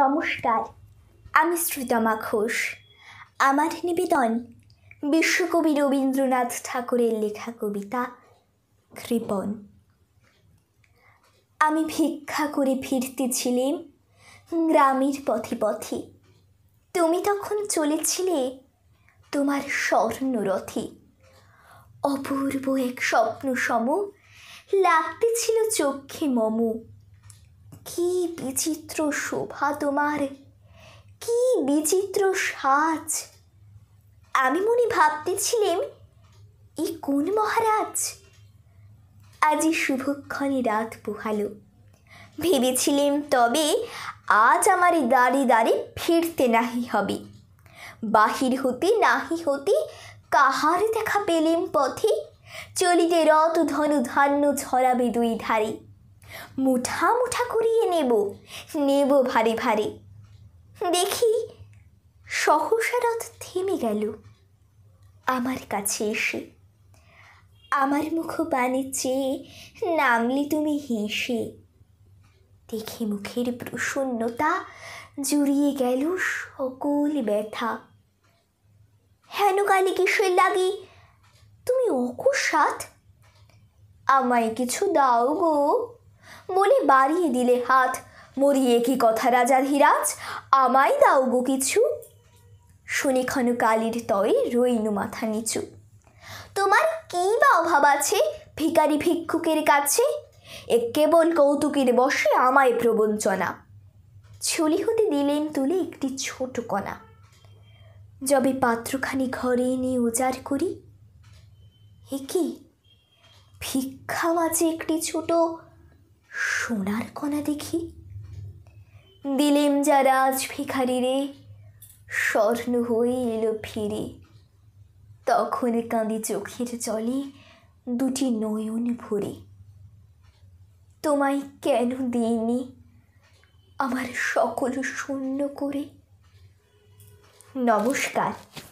নমস্কার আমি শ্রুতমা ঘোষ আমার নিবেদন বিশ্বকবি রবীন্দ্রনাথ ঠাকুরের লেখা কবিতা কৃপন আমি ভিক্ষা করে ফিরতেছিলাম গ্রামের পথে পথে তুমি তখন চলেছিলে তোমার স্বর্ণরথে অপূর্ব এক স্বপ্ন সম লাগতেছিল চক্ষে মমু কি বিচিত্র শোভা তোমার কি বিচিত্র সাজ আমি মনে ভাবতেছিলাম এ কোন মহারাজ আজি শুভক্ষণে রাত পোহালো ভেবেছিলেম তবে আজ আমার দাঁড়ি দাঁড়ি ফিরতে নাহি হবে বাহির হতে নাহি হতে কাহার দেখা পেলেম পথে চলিতে রত ধনু ধান্য ছড়াবে দুই ধারে মুঠা মুঠা করিয়ে নেব নেব ভারী ভারী দেখি সহসারথ থেমে গেল আমার কাছে এসে আমার মুখ বাণী চেয়ে নামলি তুমি হেসে দেখে মুখের প্রসন্নতা জুড়িয়ে গেল সকল ব্যথা হেন কালি কিসের লাগে তুমি অকস্মাত আমায় কিছু দাও গো বলে বাড়িয়ে দিলে হাত মরিয়ে কি কথা রাজার হিরাজ আমায় দাও গো কিছু শুনিক্ষণ কালির তয়ে রইনু মাথা নিচু তোমার কী বা অভাব আছে ভিকারি ভিক্ষুকের কাছে এ কেবল কৌতুকের বসে আমায় প্রবঞ্চনা ছুলি হতে দিলেন তুলে একটি ছোট কণা যবে পাত্রখানি ঘরে এনে উজাড় করি এ কি ভিক্ষা মাঝে একটি ছোট সোনার কণা দেখি দিলেম যারা আজ ভিখারি রে স্বর্ণ হয়ে এলো ফিরে তখন কাঁদি চোখের চলে দুটি নয়ন ভরে তোমায় কেন দিইনি আমার সকল শূন্য করে নমস্কার